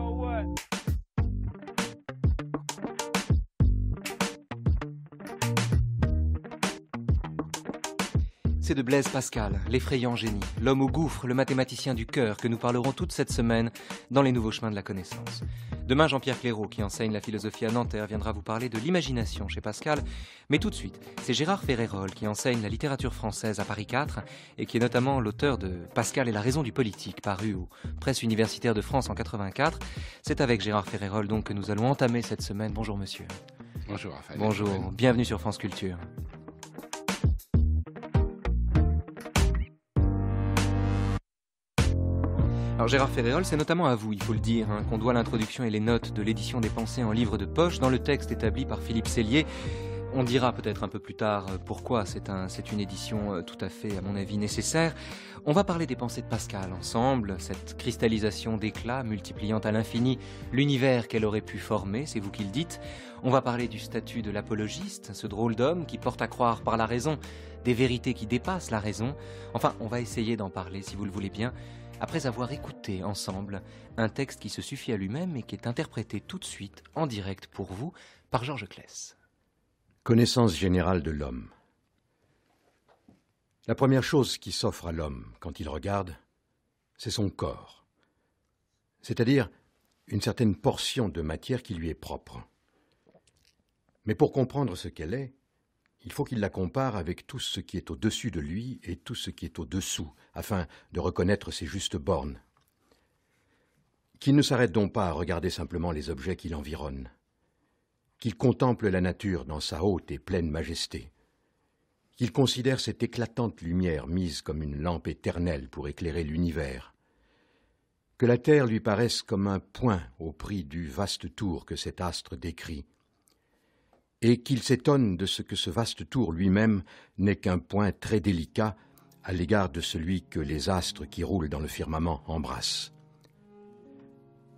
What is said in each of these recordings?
know what? de Blaise Pascal, l'effrayant génie, l'homme au gouffre, le mathématicien du cœur, que nous parlerons toute cette semaine dans les nouveaux chemins de la connaissance. Demain, Jean-Pierre Clairaut, qui enseigne la philosophie à Nanterre, viendra vous parler de l'imagination chez Pascal. Mais tout de suite, c'est Gérard Ferrérol, qui enseigne la littérature française à Paris 4 et qui est notamment l'auteur de Pascal et la raison du politique, paru aux presses universitaires de France en 84. C'est avec Gérard Ferrérol donc que nous allons entamer cette semaine. Bonjour monsieur. Bonjour Raphaël. Bonjour, bienvenue sur France Culture. Alors Gérard Ferréol, c'est notamment à vous, il faut le dire, hein, qu'on doit l'introduction et les notes de l'édition des pensées en livre de poche dans le texte établi par Philippe Sellier. On dira peut-être un peu plus tard euh, pourquoi c'est une édition euh, tout à fait, à mon avis, nécessaire. On va parler des pensées de Pascal ensemble, cette cristallisation d'éclats multipliant à l'infini l'univers qu'elle aurait pu former, c'est vous qui le dites. On va parler du statut de l'apologiste, ce drôle d'homme qui porte à croire par la raison des vérités qui dépassent la raison. Enfin, on va essayer d'en parler si vous le voulez bien après avoir écouté ensemble un texte qui se suffit à lui-même et qui est interprété tout de suite en direct pour vous par Georges Clès. Connaissance générale de l'homme. La première chose qui s'offre à l'homme quand il regarde, c'est son corps, c'est-à-dire une certaine portion de matière qui lui est propre. Mais pour comprendre ce qu'elle est, il faut qu'il la compare avec tout ce qui est au-dessus de lui et tout ce qui est au-dessous, afin de reconnaître ses justes bornes. Qu'il ne s'arrête donc pas à regarder simplement les objets qui l'environnent, qu'il contemple la nature dans sa haute et pleine majesté, qu'il considère cette éclatante lumière mise comme une lampe éternelle pour éclairer l'univers, que la Terre lui paraisse comme un point au prix du vaste tour que cet astre décrit, et qu'il s'étonne de ce que ce vaste tour lui-même n'est qu'un point très délicat à l'égard de celui que les astres qui roulent dans le firmament embrassent.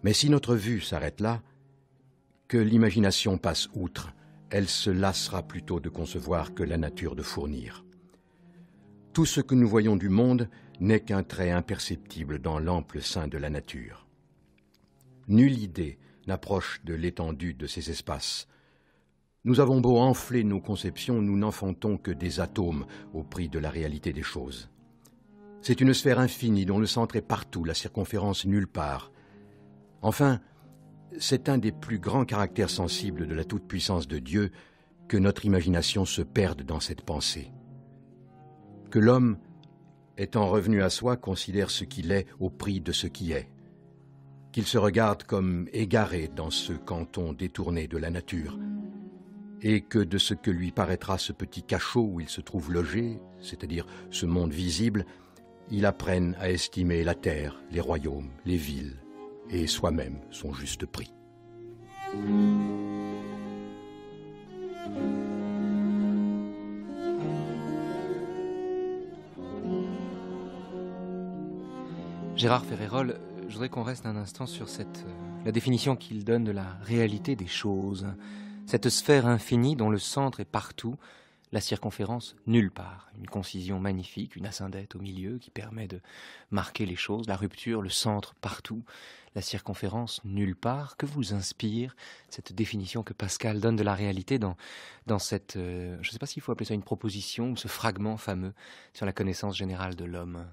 Mais si notre vue s'arrête là, que l'imagination passe outre, elle se lassera plutôt de concevoir que la nature de fournir. Tout ce que nous voyons du monde n'est qu'un trait imperceptible dans l'ample sein de la nature. Nulle idée n'approche de l'étendue de ces espaces, nous avons beau enfler nos conceptions, nous n'enfantons que des atomes au prix de la réalité des choses. C'est une sphère infinie dont le centre est partout, la circonférence nulle part. Enfin, c'est un des plus grands caractères sensibles de la toute-puissance de Dieu que notre imagination se perde dans cette pensée. Que l'homme, étant revenu à soi, considère ce qu'il est au prix de ce qui est. Qu'il se regarde comme égaré dans ce canton détourné de la nature et que de ce que lui paraîtra ce petit cachot où il se trouve logé, c'est-à-dire ce monde visible, il apprenne à estimer la terre, les royaumes, les villes, et soi-même son juste prix. Gérard Ferrérol, je voudrais qu'on reste un instant sur cette, euh, la définition qu'il donne de la réalité des choses cette sphère infinie dont le centre est partout, la circonférence nulle part. Une concision magnifique, une ascendette au milieu qui permet de marquer les choses, la rupture, le centre partout, la circonférence nulle part. Que vous inspire cette définition que Pascal donne de la réalité dans, cette, euh, je ne sais pas s'il faut appeler ça une proposition ou ce fragment fameux sur la connaissance générale de l'homme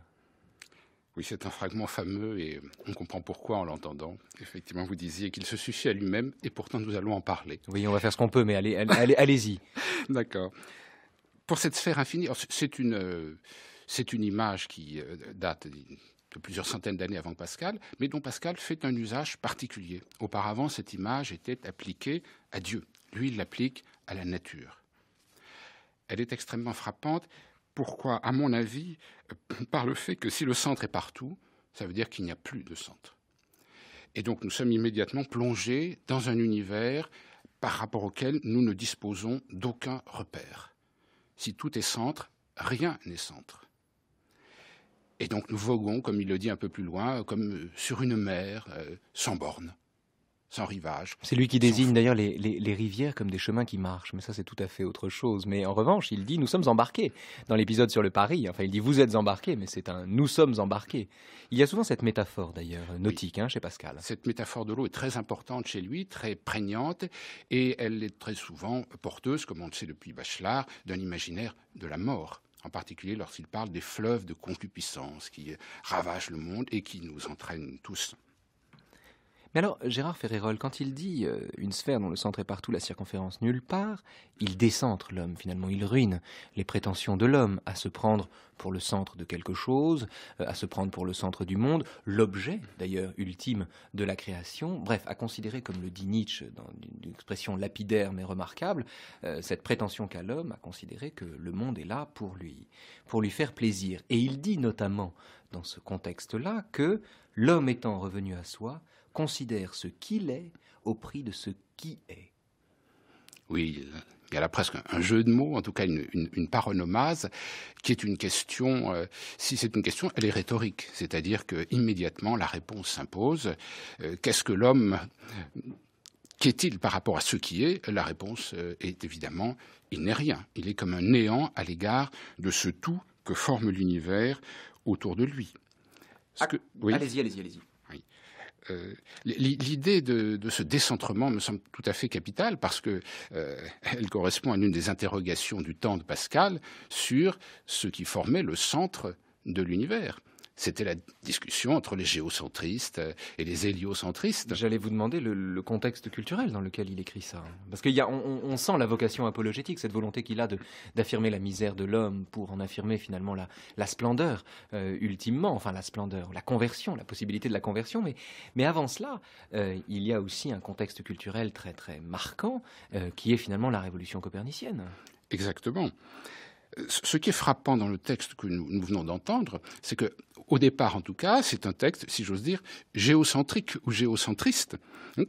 oui, c'est un fragment fameux et on comprend pourquoi en l'entendant. Effectivement, vous disiez qu'il se suffit à lui-même et pourtant nous allons en parler. Oui, on va faire ce qu'on peut, mais allez, allez, y D'accord. Pour cette sphère infinie, c'est une, euh, c'est une image qui euh, date de plusieurs centaines d'années avant Pascal, mais dont Pascal fait un usage particulier. Auparavant, cette image était appliquée à Dieu. Lui, il l'applique à la nature. Elle est extrêmement frappante pourquoi, à mon avis, euh, par le fait que si le centre est partout, ça veut dire qu'il n'y a plus de centre. Et donc nous sommes immédiatement plongés dans un univers par rapport auquel nous ne disposons d'aucun repère. Si tout est centre, rien n'est centre. Et donc nous voguons, comme il le dit un peu plus loin, euh, comme euh, sur une mer sans borne. C'est lui qui désigne d'ailleurs les, rivières comme des chemins qui marchent, mais ça c'est tout à fait autre chose. Mais en revanche, il dit nous sommes embarqués dans l'épisode sur le Paris. Enfin, il dit vous êtes embarqués, mais c'est un nous sommes embarqués. Il y a souvent cette métaphore d'ailleurs nautique hein, chez Pascal. Cette métaphore de l'eau est très importante chez lui, très prégnante, et elle est très souvent porteuse, comme on le sait depuis Bachelard, d'un imaginaire de la mort en particulier lorsqu'il parle des fleuves de concupiscence qui ravagent le monde et qui nous entraînent tous. Mais alors, Gérard Ferrérol, quand il dit euh, une sphère dont le centre est partout, la circonférence nulle part, il décentre l'homme, finalement, il ruine les prétentions de l'homme à se prendre pour le centre de quelque chose, euh, à se prendre pour le centre du monde, l'objet, d'ailleurs, ultime de la création, bref, à considérer, comme le dit Nietzsche dans une expression lapidaire mais remarquable, euh, cette prétention qu'a l'homme à considérer que le monde est là pour lui, pour lui faire plaisir. Et il dit notamment, dans ce contexte-là, que l'homme étant revenu à soi, considère ce qu'il est au prix de ce qui est. Oui, il y a là presque un jeu de mots, en tout cas une, paronomase, qui est une question, euh, si c'est une question, elle est rhétorique, c'est-à-dire que la réponse s'impose. Euh, qu'est-ce que l'homme Qu'est-il par rapport à ce qui est La réponse euh, est évidemment, il n'est rien. Il est comme un néant à l'égard de ce tout que forme l'univers autour de lui. Ah, allez-y, allez-y, allez-y. Euh, l'idée de, ce décentrement me semble tout à fait capitale parce qu'elle euh, correspond à une des interrogations du temps de Pascal sur ce qui formait le centre de l'univers. C'était la discussion entre les géocentristes euh, et les héliocentristes. J'allais vous demander le, contexte culturel dans lequel il écrit ça. Parce qu'on on, sent la vocation apologétique, cette volonté qu'il a d'affirmer la misère de l'homme pour en affirmer finalement la, splendeur, euh, ultimement, enfin la splendeur, la conversion, la possibilité de la conversion. Mais, avant cela, euh, il y a aussi un contexte culturel très très marquant qui est finalement la révolution copernicienne. Exactement. Ce qui est frappant dans le texte que nous venons d'entendre, c'est que au départ en tout cas, c'est un texte, si j'ose dire, géocentrique ou géocentriste. Hein,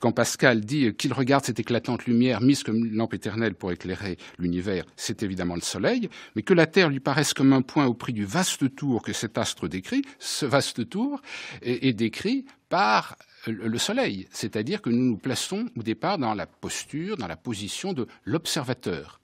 quand, Pascal dit qu'il regarde cette éclatante lumière mise comme une lampe éternelle pour éclairer l'univers, c'est évidemment le Soleil, mais que la Terre lui paraisse comme un point au prix du vaste tour que cet astre décrit, ce vaste tour est décrit par le Soleil, c'est-à-dire que nous nous plaçons au départ dans la posture, dans la position de l'observateur.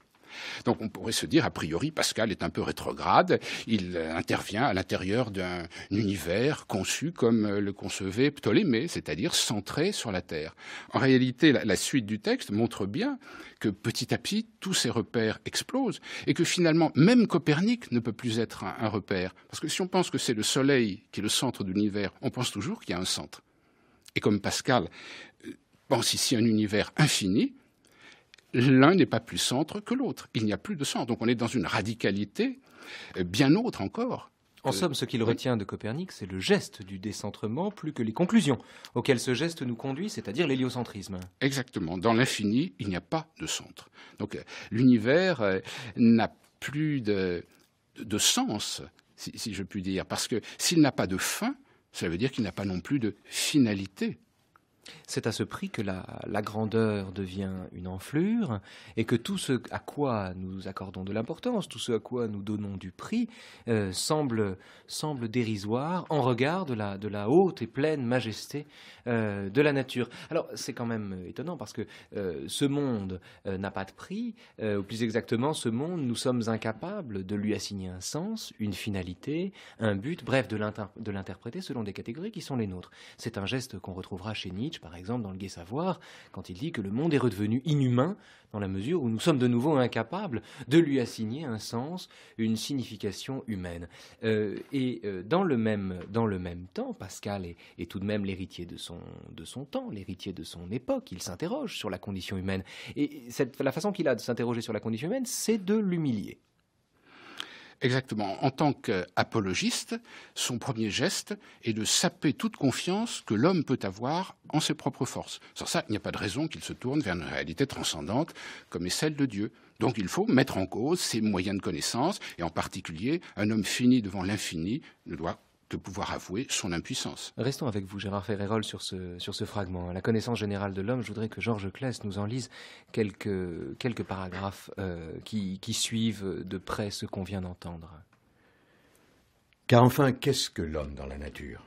Donc on pourrait se dire, a priori, Pascal est un peu rétrograde, il intervient à l'intérieur d'un univers conçu comme le concevait Ptolémée, c'est-à-dire centré sur la Terre. En réalité, la, suite du texte montre bien que petit à petit, tous ces repères explosent et que finalement, même Copernic ne peut plus être un, un repère. Parce que si on pense que c'est le Soleil qui est le centre de l'univers, on pense toujours qu'il y a un centre. Et comme Pascal euh, pense ici un univers infini, l'un n'est pas plus centre que l'autre. Il n'y a plus de centre. Donc on est dans une radicalité euh, bien autre encore. En somme, ce qu'il euh, retient de Copernic, c'est le geste du décentrement plus que les conclusions auxquelles ce geste nous conduit, c'est-à-dire l'héliocentrisme. Exactement. Dans l'infini, il n'y a pas de centre. Donc euh, l'univers n'a plus de, sens, si, si, je puis dire, parce que s'il n'a pas de fin, ça veut dire qu'il n'a pas non plus de finalité. C'est à ce prix que la, grandeur devient une enflure et que tout ce à quoi nous accordons de l'importance, tout ce à quoi nous donnons du prix, euh, semble, dérisoire en regard de la, haute et pleine majesté euh, de la nature. Alors c'est quand même étonnant parce que euh, ce monde n'a pas de prix, ou plus exactement ce monde, nous sommes incapables de lui assigner un sens, une finalité, un but, bref, de l'interpréter selon des catégories qui sont les nôtres. C'est un geste qu'on retrouvera chez Nietzsche par exemple, dans le Gai Savoir, quand il dit que le monde est redevenu inhumain dans la mesure où nous sommes de nouveau incapables de lui assigner un sens, une signification humaine. Euh, et euh, dans, le même, temps, Pascal est, tout de même l'héritier de son, temps, l'héritier de son époque. Il s'interroge sur la condition humaine. Et la façon qu'il a de s'interroger sur la condition humaine, c'est de l'humilier. Exactement. En tant qu'apologiste, son premier geste est de saper toute confiance que l'homme peut avoir en ses propres forces. Sans ça, il n'y a pas de raison qu'il se tourne vers une réalité transcendante comme est celle de Dieu. Donc il faut mettre en cause ses moyens de connaissance, et en particulier, un homme fini devant l'infini ne doit de pouvoir avouer son impuissance. Restons avec vous, Gérard Ferrérol, sur ce, sur ce fragment. Hein. La connaissance générale de l'homme, je voudrais que Georges Claes nous en lise quelques, paragraphes euh, qui suivent de près ce qu'on vient d'entendre. Car enfin, qu'est-ce que l'homme dans la nature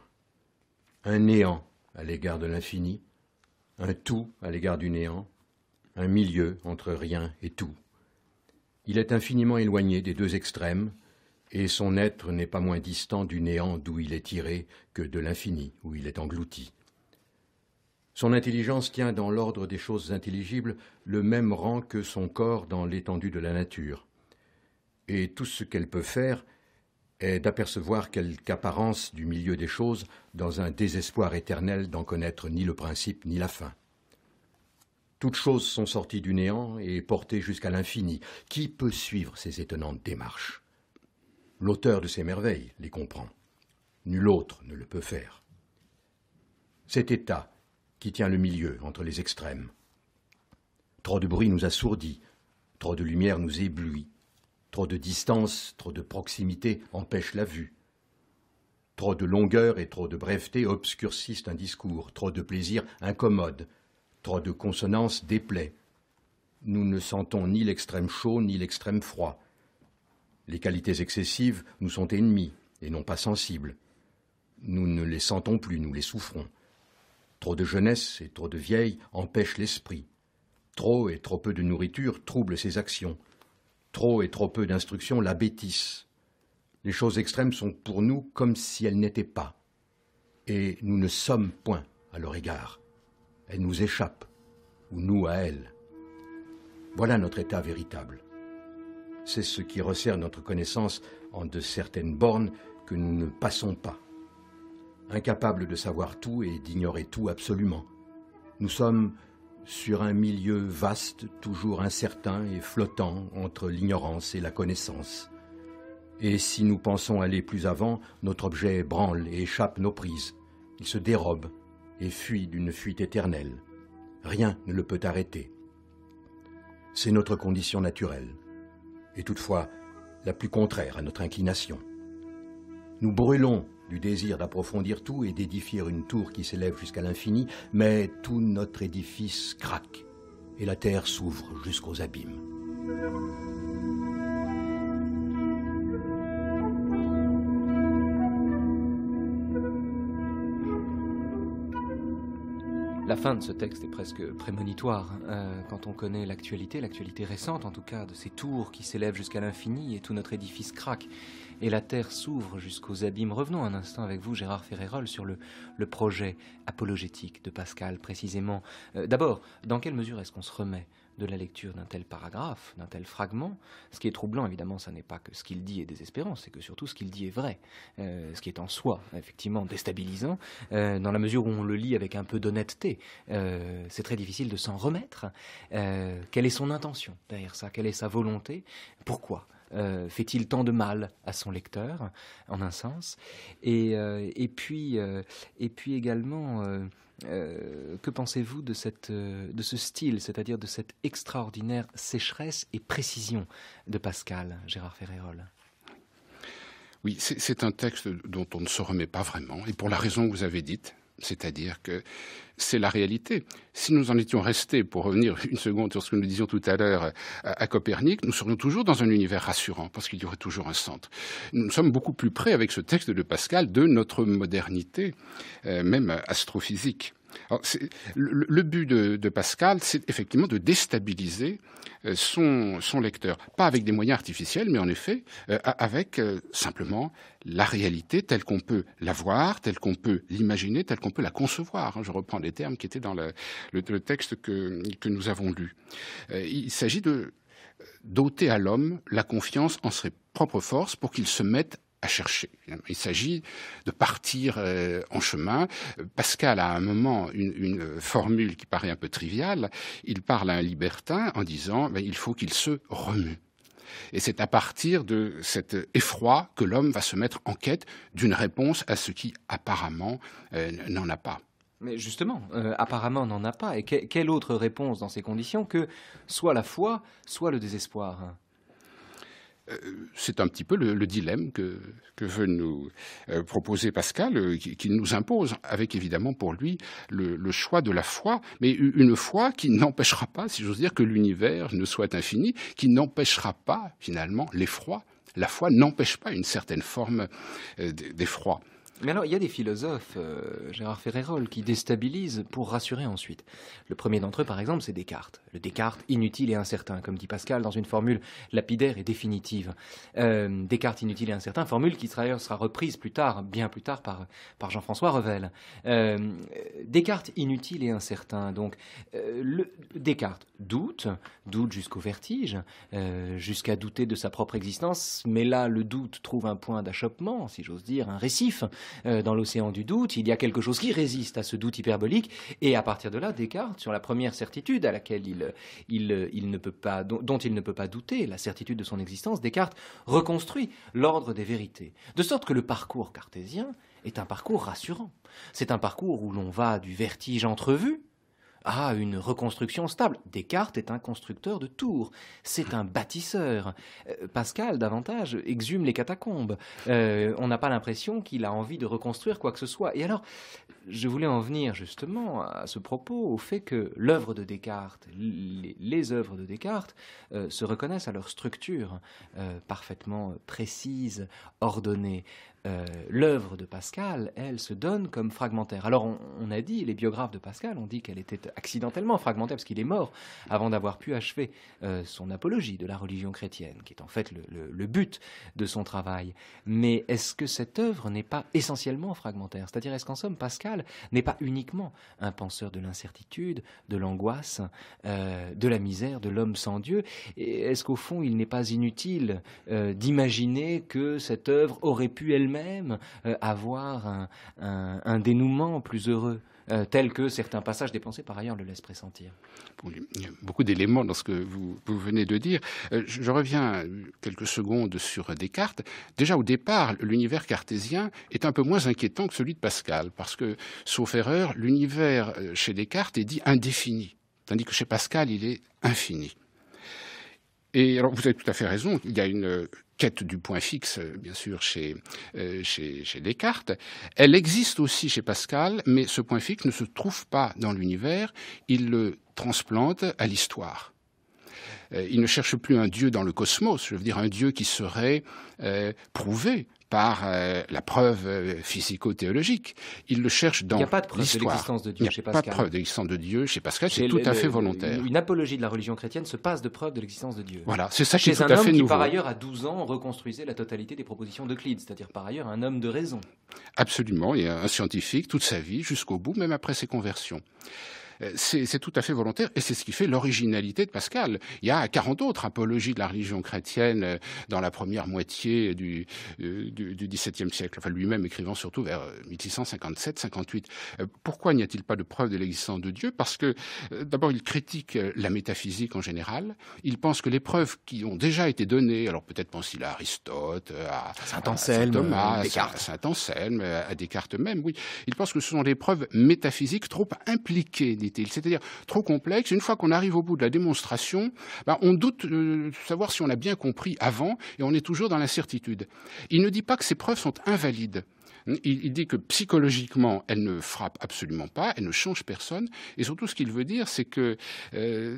Un néant à l'égard de l'infini, un tout à l'égard du néant, un milieu entre rien et tout. Il est infiniment éloigné des deux extrêmes, et son être n'est pas moins distant du néant d'où il est tiré que de l'infini où il est englouti. Son intelligence tient dans l'ordre des choses intelligibles le même rang que son corps dans l'étendue de la nature. Et tout ce qu'elle peut faire est d'apercevoir quelque apparence du milieu des choses dans un désespoir éternel d'en connaître ni le principe ni la fin. Toutes choses sont sorties du néant et portées jusqu'à l'infini. Qui peut suivre ces étonnantes démarches L'auteur de ces merveilles les comprend. Nul autre ne le peut faire. Cet état qui tient le milieu entre les extrêmes. Trop de bruit nous assourdit, trop de lumière nous éblouit, trop de distance, trop de proximité empêche la vue. Trop de longueur et trop de breveté obscurcissent un discours, trop de plaisir incommode, trop de consonance déplaît. Nous ne sentons ni l'extrême chaud ni l'extrême froid, les qualités excessives nous sont ennemies et non pas sensibles. Nous ne les sentons plus, nous les souffrons. Trop de jeunesse et trop de vieille empêchent l'esprit. Trop et trop peu de nourriture trouble ses actions. Trop et trop peu d'instruction l'abétissent. Les choses extrêmes sont pour nous comme si elles n'étaient pas. Et nous ne sommes point à leur égard. Elles nous échappent, ou nous à elles. Voilà notre état véritable c'est ce qui resserre notre connaissance en de certaines bornes que nous ne passons pas. Incapables de savoir tout et d'ignorer tout absolument. Nous sommes sur un milieu vaste, toujours incertain et flottant entre l'ignorance et la connaissance. Et si nous pensons aller plus avant, notre objet branle et échappe nos prises. Il se dérobe et fuit d'une fuite éternelle. Rien ne le peut arrêter. C'est notre condition naturelle et toutefois la plus contraire à notre inclination. Nous brûlons du désir d'approfondir tout et d'édifier une tour qui s'élève jusqu'à l'infini, mais tout notre édifice craque et la terre s'ouvre jusqu'aux abîmes. la fin de ce texte est presque prémonitoire. Euh, quand on connaît l'actualité, l'actualité récente en tout cas, de ces tours qui s'élèvent jusqu'à l'infini et tout notre édifice craque et la terre s'ouvre jusqu'aux abîmes. Revenons un instant avec vous, Gérard Ferrérol, sur le, projet apologétique de Pascal précisément. Euh, d'abord, dans quelle mesure est-ce qu'on se remet de la lecture d'un tel paragraphe, d'un tel fragment. Ce qui est troublant, évidemment, ce n'est pas que ce qu'il dit est désespérant, c'est que surtout ce qu'il dit est vrai, euh, ce qui est en soi, effectivement, déstabilisant, euh, dans la mesure où on le lit avec un peu d'honnêteté. Euh, c'est très difficile de s'en remettre. quelle est son intention derrière ça Quelle est sa volonté Pourquoi fait-il tant de mal à son lecteur, en un sens, et puis également euh, que pensez-vous de, euh, de ce style, c'est-à-dire de cette extraordinaire sécheresse et précision de Pascal, Gérard Ferrérol Oui, c'est un texte dont on ne se remet pas vraiment, et pour la raison que vous avez dite, c'est-à-dire que c'est la réalité. Si nous en étions restés, pour revenir une seconde sur ce que nous disions tout à l'heure à, Copernic, nous serions toujours dans un univers rassurant, parce qu'il y aurait toujours un centre. Nous sommes beaucoup plus près avec ce texte de Pascal de notre modernité, euh, même astrophysique le, but de, Pascal, c'est effectivement de déstabiliser euh, son, lecteur, pas avec des moyens artificiels, mais en effet euh, avec euh, simplement la réalité telle qu'on peut la voir, telle qu'on peut l'imaginer, telle qu'on peut la concevoir. Hein, je reprends les termes qui étaient dans le, texte que, nous avons lu. il s'agit de doter à l'homme la confiance en ses propres forces pour qu'il se mette chercher. Il s'agit de partir euh, en chemin. Pascal a à un moment une, formule qui paraît un peu triviale. Il parle à un libertin en disant ben, il faut qu'il se remue. Et c'est à partir de cet effroi que l'homme va se mettre en quête d'une réponse à ce qui apparemment euh, n'en a pas. Mais justement, euh, apparemment n'en a pas. Et quelle autre réponse dans ces conditions que soit la foi, soit le désespoir euh, c'est un petit peu le, dilemme que, veut nous euh, proposer Pascal, euh, qui, nous impose, avec évidemment pour lui le, le, choix de la foi, mais une foi qui n'empêchera pas, si j'ose dire, que l'univers ne soit infini, qui n'empêchera pas finalement l'effroi. La foi n'empêche pas une certaine forme d'effroi. Mais alors, il y a des philosophes, euh, Gérard Ferrérol, qui déstabilisent pour rassurer ensuite. Le premier d'entre eux, par exemple, c'est Descartes. Le Descartes inutile et incertain, comme dit Pascal dans une formule lapidaire et définitive. Euh, Descartes inutile et incertain, formule qui sera, sera reprise plus tard, bien plus tard, par, par Jean-François Revel. Euh, Descartes inutile et incertain, donc. Le, Descartes doute, doute jusqu'au vertige, jusqu'à douter de sa propre existence, mais là, le doute trouve un point d'achoppement, si j'ose dire, un récif. Euh, dans l'océan du doute, il y a quelque chose qui résiste à ce doute hyperbolique, et à partir de là, Descartes, sur la première certitude à laquelle il, ne peut pas, dont il ne peut pas douter, la certitude de son existence, Descartes reconstruit l'ordre des vérités, de sorte que le parcours cartésien est un parcours rassurant. C'est un parcours où l'on va du vertige entrevu, à une reconstruction stable. Descartes est un constructeur de tours, c'est un bâtisseur. Euh, Pascal, davantage, exhume les catacombes. Euh, on n'a pas l'impression qu'il a envie de reconstruire quoi que ce soit. Et alors, je voulais en venir justement à ce propos, au fait que l'œuvre de Descartes, les, œuvres de Descartes, euh, se reconnaissent à leur structure parfaitement précise, ordonnée. Euh, l'œuvre de Pascal, elle, se donne comme fragmentaire. Alors, on, a dit, les biographes de Pascal ont dit qu'elle était accidentellement fragmentaire, parce qu'il est mort avant d'avoir pu achever euh, son apologie de la religion chrétienne, qui est en fait le, but de son travail. Mais est-ce que cette œuvre n'est pas essentiellement fragmentaire C'est-à-dire, est-ce qu'en somme, Pascal n'est pas uniquement un penseur de l'incertitude, de l'angoisse, euh, de la misère, de l'homme sans Dieu Est-ce qu'au fond, il n'est pas inutile d'imaginer que cette œuvre aurait pu elle-même même euh, avoir un, dénouement plus heureux, euh, tel que certains passages des pensées, par ailleurs, le laissent pressentir. il y a beaucoup d'éléments dans ce que vous, venez de dire. Euh, je, reviens quelques secondes sur Descartes. Déjà, au départ, l'univers cartésien est un peu moins inquiétant que celui de Pascal, parce que, sauf erreur, l'univers chez Descartes est dit indéfini, tandis que chez Pascal, il est infini. Et vous avez tout à fait raison, il y a une euh, quête du point fixe, euh, bien sûr, chez, euh, chez, chez, Descartes. Elle existe aussi chez Pascal, mais ce point fixe ne se trouve pas dans l'univers, il le transplante à l'histoire. Euh, il ne cherche plus un Dieu dans le cosmos, je veux dire un Dieu qui serait euh, prouvé par euh, la preuve physico-théologique. Il le cherche dans l'histoire. Il n'y a pas de preuve de l'existence de Dieu chez Pascal. Il n'y a pas de preuve de l'existence de Dieu chez Pascal, c'est tout à fait volontaire. Une apologie de la religion chrétienne se passe de preuve de l'existence de Dieu. Voilà, c'est ça qui est un homme qui, par ailleurs, à 12 ans, reconstruisait la totalité des propositions d'Euclide, c'est-à-dire, par ailleurs, un homme de raison. Absolument, et un scientifique toute sa vie, jusqu'au bout, même après ses conversions c'est tout à fait volontaire et c'est ce qui fait l'originalité de Pascal. Il y a 40 autres apologies de la religion chrétienne euh, dans la première moitié du, euh, du, du XVIIe siècle, enfin lui-même écrivant surtout vers 1657-58. Euh, pourquoi n'y a-t-il pas de preuves de l'existence de Dieu Parce que d'abord il critique la métaphysique en général, il pense que les preuves qui ont déjà été données, alors peut-être pense-il t à Aristote, à Saint-Anselme, à Saint-Anselme, à Descartes même, oui, il pense que ce sont des preuves métaphysiques trop impliquées, c'est-à-dire trop complexe. Une fois qu'on arrive au bout de la démonstration, ben, on doute euh, de savoir si on a bien compris avant et on est toujours dans l'incertitude. Il ne dit pas que ces preuves sont invalides. Il, dit que psychologiquement, elles ne frappent absolument pas, elles ne changent personne. Et surtout, ce qu'il veut dire, c'est que euh,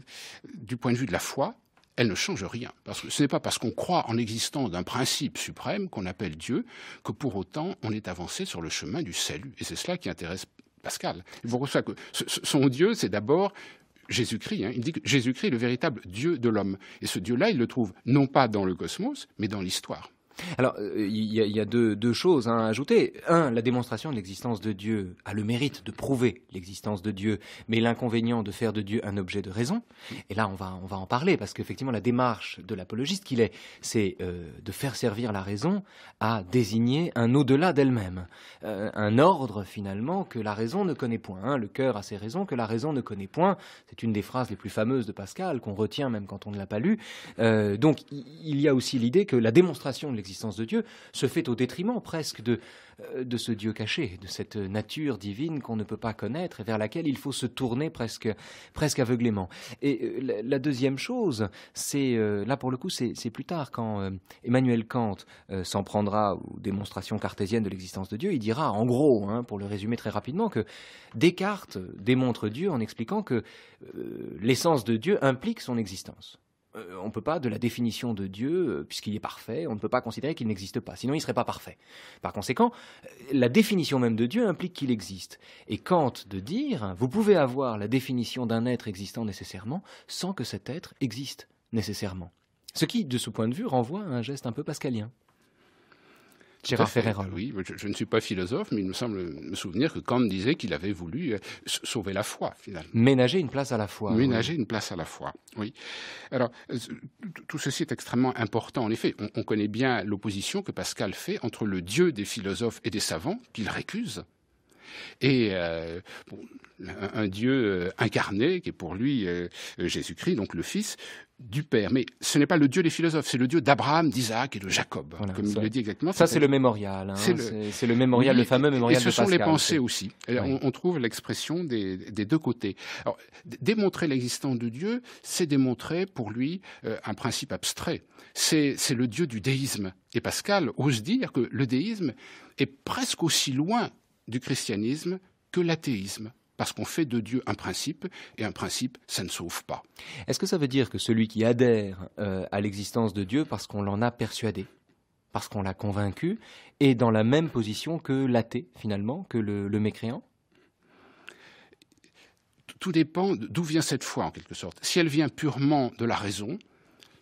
du point de vue de la foi, elles ne changent rien. Parce que ce n'est pas parce qu'on croit en l'existence d'un principe suprême qu'on appelle Dieu que pour autant on est avancé sur le chemin du salut. Et c'est cela qui intéresse Pascal. Il vous reçoit que son Dieu, c'est d'abord Jésus-Christ. Hein. Il dit que Jésus-Christ est le véritable Dieu de l'homme. Et ce Dieu-là, il le trouve non pas dans le cosmos, mais dans l'histoire. Alors, euh, il y, a, deux, choses hein, à ajouter. Un, la démonstration de l'existence de Dieu a le mérite de prouver l'existence de Dieu, mais l'inconvénient de faire de Dieu un objet de raison. Et là, on va, en parler, parce qu'effectivement, la démarche de l'apologiste qu'il est, c'est euh, de faire servir la raison à désigner un au-delà d'elle-même, euh, un ordre finalement que la raison ne connaît point. Hein. Le cœur a ses raisons que la raison ne connaît point. C'est une des phrases les plus fameuses de Pascal qu'on retient même quand on ne l'a pas lu. donc, il y a aussi l'idée que la démonstration de l'existence de Dieu, se fait au détriment presque euh, de, ce Dieu caché, de cette nature divine qu'on ne peut pas connaître et vers laquelle il faut se tourner presque, aveuglément. Et euh, la deuxième chose, c'est, euh, là pour le coup, c'est plus tard, quand Emmanuel Kant s'en prendra aux démonstrations cartésiennes de l'existence de Dieu, il dira en gros, hein, pour le résumer très rapidement, que Descartes démontre Dieu en expliquant que l'essence de Dieu implique son existence. Euh, on ne peut pas, de la définition de Dieu, euh, puisqu'il est parfait, on ne peut pas considérer qu'il n'existe pas, sinon il ne serait pas parfait. Par conséquent, euh, la définition même de Dieu implique qu'il existe. Et Kant de dire, hein, vous pouvez avoir la définition d'un être existant nécessairement sans que cet être existe nécessairement. Ce qui, de ce point de vue, renvoie à un geste un peu pascalien. Ah oui, je, ne suis pas philosophe, mais il me semble me souvenir que Kant disait qu'il avait voulu euh, sauver la foi, finalement. Ménager une place à la foi. Ménager une place à la foi, oui. Alors, euh, tout ceci est extrêmement important. En effet, on connaît bien l'opposition que Pascal fait entre le Dieu des philosophes et des savants, qu'il récuse, et euh, un Dieu euh, incarné, qui est pour lui euh, Jésus-Christ, donc le Fils du Père. Mais ce n'est pas le Dieu des philosophes, c'est le Dieu d'Abraham, d'Isaac et de Jacob, comme il le dit exactement. Ça, c'est le mémorial. Hein. C'est le... mémorial, le fameux Et ce sont les pensées aussi. On, trouve l'expression des, deux côtés. démontrer l'existence de Dieu, c'est démontrer pour lui un principe abstrait. C'est le Dieu du déisme. Et Pascal ose dire que le déisme est presque aussi loin du christianisme que l'athéisme parce qu'on fait de Dieu un principe, et un principe, ça ne sauve pas. Est-ce que ça veut dire que celui qui adhère euh, à l'existence de Dieu parce qu'on l'en a persuadé, parce qu'on l'a convaincu, est dans la même position que l'athée, finalement, que le, le mécréant Tout dépend d'où vient cette foi, en quelque sorte. Si elle vient purement de la raison,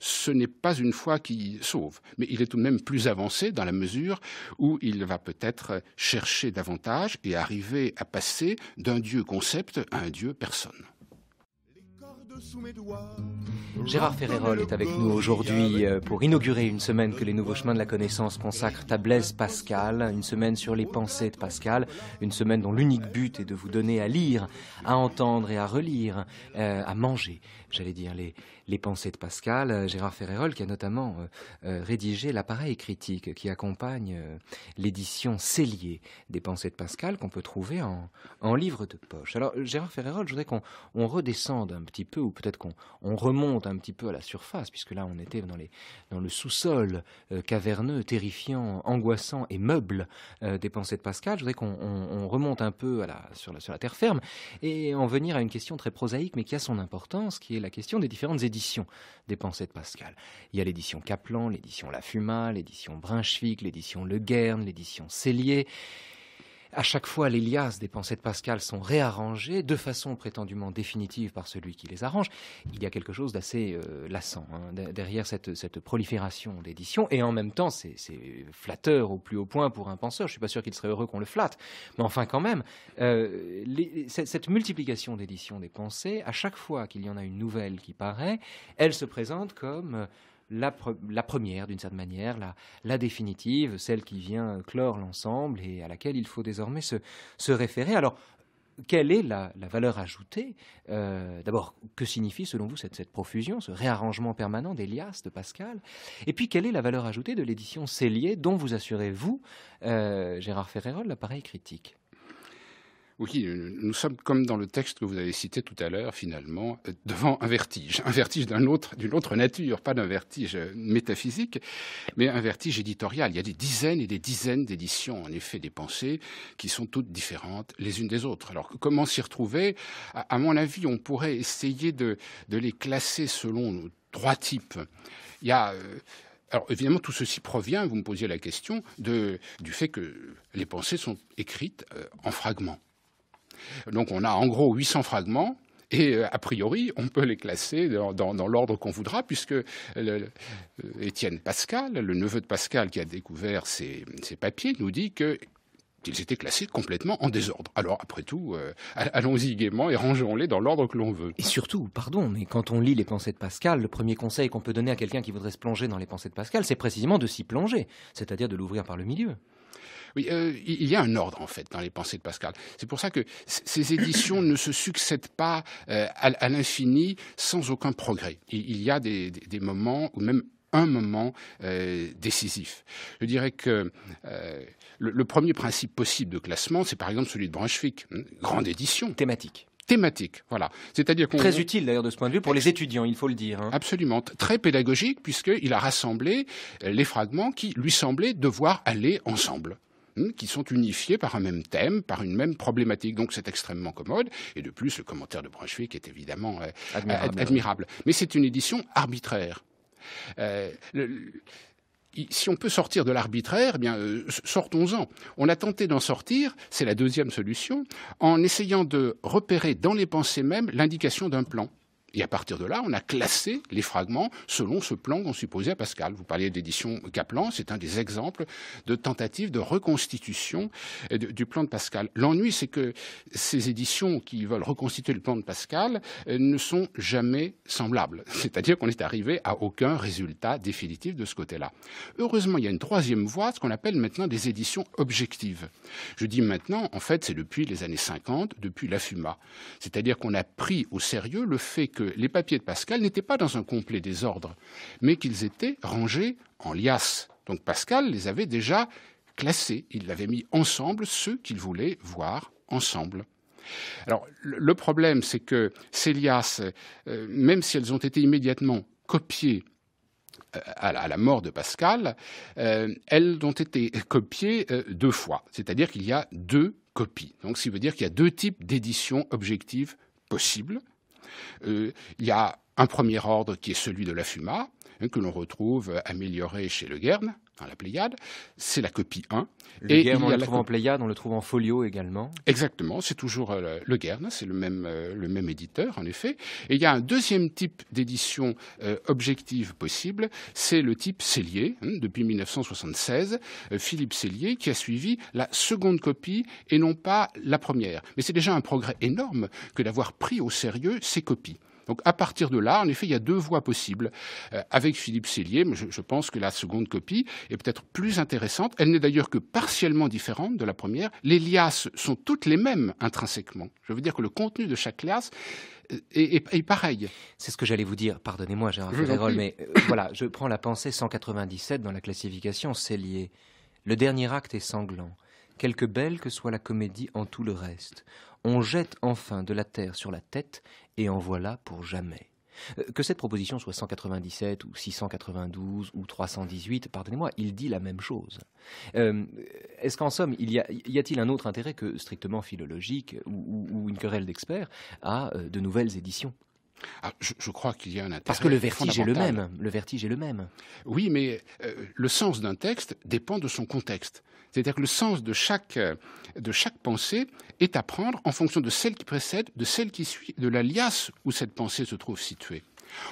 ce n'est pas une foi qui sauve, mais il est tout de même plus avancé dans la mesure où il va peut-être chercher davantage et arriver à passer d'un Dieu concept à un Dieu personne. Gérard Ferrérol est avec nous aujourd'hui euh, pour inaugurer une semaine que les Nouveaux Chemins de la Connaissance consacrent à Blaise Pascal, une semaine sur les pensées de Pascal, une semaine dont l'unique but est de vous donner à lire, à entendre et à relire, euh, à manger, j'allais dire, les, les pensées de Pascal, euh, Gérard Ferrérol qui a notamment euh, euh, rédigé l'appareil critique qui accompagne l'édition Cellier des pensées de Pascal qu'on peut trouver en, livre de poche. Alors Gérard Ferrérol, je voudrais qu'on redescende un petit peu ou peut-être qu'on remonte un petit peu à la surface puisque là on était dans, les, dans le sous-sol caverneux, terrifiant, angoissant et meuble des pensées de Pascal. Je voudrais qu'on remonte un peu à la, sur, la, sur la terre ferme et en venir à une question très prosaïque mais qui a son importance qui est la question des différentes éditions éditions des Pensées de Pascal. Il y a l'édition Kaplan, l'édition La Fuma, l'édition Brunschwick, l'édition Le Guerne, l'édition Cellier. À chaque fois, les liasses des pensées de Pascal sont réarrangées de façon prétendument définitive par celui qui les arrange. Il y a quelque chose d'assez euh, lassant hein, derrière cette, prolifération d'éditions. Et en même temps, c'est flatteur au plus haut point pour un penseur. Je ne suis pas sûr qu'il serait heureux qu'on le flatte. Mais enfin, quand même, euh, cette, multiplication d'éditions des pensées, à chaque fois qu'il y en a une nouvelle qui paraît, elle se présente comme... Euh, la, première d'une certaine manière, la, définitive, celle qui vient clore l'ensemble et à laquelle il faut désormais se, référer. Alors, quelle est la, valeur ajoutée euh, D'abord, que signifie selon vous cette, profusion, ce réarrangement permanent d'Elias, de Pascal Et puis, quelle est la valeur ajoutée de l'édition Cellier dont vous assurez, vous, euh, Gérard Ferrérol, l'appareil critique oui, euh, nous sommes comme dans le texte que vous avez cité tout à l'heure, finalement, euh, devant un vertige, un vertige d'un autre, d'une autre, nature, pas d'un vertige euh, métaphysique, mais un vertige éditorial. Il y a des dizaines et des dizaines d'éditions, en effet, des pensées qui sont toutes différentes les unes des autres. Alors, comment s'y retrouver à, mon avis, on pourrait essayer de, les classer selon nos trois types. Il y a alors évidemment, tout ceci provient, vous me posiez la question, du fait que les pensées sont écrites en fragments. Donc on a en gros 800 fragments. Et euh, a priori, on peut les classer dans, l'ordre qu'on voudra, puisque euh, Étienne Pascal, le neveu de Pascal qui a découvert ces, papiers, nous dit qu'ils étaient classés complètement en désordre. Alors, après tout, euh, allons-y gaiement et rangeons-les dans l'ordre que l'on veut. Et surtout, pardon, mais quand on lit les pensées de Pascal, le premier conseil qu'on peut donner à quelqu'un qui voudrait se plonger dans les pensées de Pascal, c'est précisément de s'y plonger, c'est-à-dire de l'ouvrir par le milieu. Oui, euh, il y a un ordre en fait dans les pensées de Pascal. C'est pour ça que ces éditions ne se succèdent pas euh, à, l'infini sans aucun progrès. Il, y a des, moments ou même un moment euh, décisif. Je dirais que le, premier principe possible de classement, c'est par exemple celui de Brunswick, hum, grande édition. Thématique. Thématique, voilà. C'est-à-dire très utile d'ailleurs de ce point de vue pour les étudiants, il faut le dire. Hein. Absolument, très pédagogique puisqu'il a rassemblé les fragments qui lui semblaient devoir aller ensemble. Hmm, qui sont unifiés par un même thème, par une même problématique. Donc c'est extrêmement commode. Et de plus, le commentaire de Brunswick est évidemment euh, admirable. Euh, Mais c'est une édition arbitraire. Euh, si on peut sortir de l'arbitraire, eh bien sortons-en. On a tenté d'en sortir, c'est la deuxième solution, en essayant de repérer dans les pensées mêmes l'indication d'un plan. Et à partir de là, on a classé les fragments selon ce plan qu'on supposait à Pascal. Vous parliez d'édition Kaplan, c'est un des exemples de tentatives de reconstitution euh, du plan de Pascal. L'ennui, c'est que ces éditions qui veulent reconstituer le plan de Pascal euh, ne sont jamais semblables. C'est-à-dire qu'on est arrivé à aucun résultat définitif de ce côté-là. Heureusement, il y a une troisième voie, ce qu'on appelle maintenant des éditions objectives. Je dis maintenant, en fait, c'est depuis les années 50, depuis la FUMA. C'est-à-dire qu'on a pris au sérieux le fait que les papiers de Pascal n'étaient pas dans un complet désordre, mais qu'ils étaient rangés en liasses. Donc Pascal les avait déjà classés, il avait mis ensemble ceux qu'il voulait voir ensemble. Alors le problème, c'est que ces liasses, euh, même si elles ont été immédiatement copiées euh, à la mort de Pascal, euh, elles ont été copiées deux fois, c'est-à-dire qu'il y a deux copies. Donc, ce qui veut dire qu'il y a deux types d'éditions objectives possibles. Euh, il y a un premier ordre qui est celui de la Fuma, hein, que l'on retrouve amélioré chez Le Guern, la Pléiade, c'est la copie 1. et Guerne, on le trouve en Pléiade, on le trouve en folio également. Exactement, c'est toujours euh, le, c'est le même, euh, le même éditeur en effet. Et il y a un deuxième type d'édition euh, objective possible, c'est le type Cellier, hein, depuis 1976, Philippe Cellier qui a suivi la seconde copie et non pas la première. Mais c'est déjà un progrès énorme que d'avoir pris au sérieux ces copies. Donc à partir de là, en effet, il y a deux voies possibles. Euh, avec Philippe Cellier, je, pense que la seconde copie est peut-être plus intéressante. Elle n'est d'ailleurs que partiellement différente de la première. Les liasses sont toutes les mêmes intrinsèquement. Je veux dire que le contenu de chaque liasse euh, est pareil. C'est ce que j'allais vous dire. Pardonnez-moi, Gérard mais euh, voilà, je prends la pensée 197 dans la classification, Célier. Le dernier acte est sanglant quelque belle que soit la comédie en tout le reste. On jette enfin de la terre sur la tête, et en voilà pour jamais. Euh, que cette proposition soit 197 ou 692 ou 318, pardonnez-moi, il dit la même chose. Euh, est-ce qu'en somme, il y, a, t il un autre intérêt que strictement philologique ou une querelle d'experts à euh, de nouvelles éditions ah, je, crois qu'il y a un intérêt. Parce que le vertige est le même. vertige est le même. Oui, mais euh, le sens d'un texte dépend de son contexte. C'est-à-dire que le sens de chaque, euh, de chaque pensée est à prendre en fonction de celle qui précède, de celle qui suit, de la liasse où cette pensée se trouve située.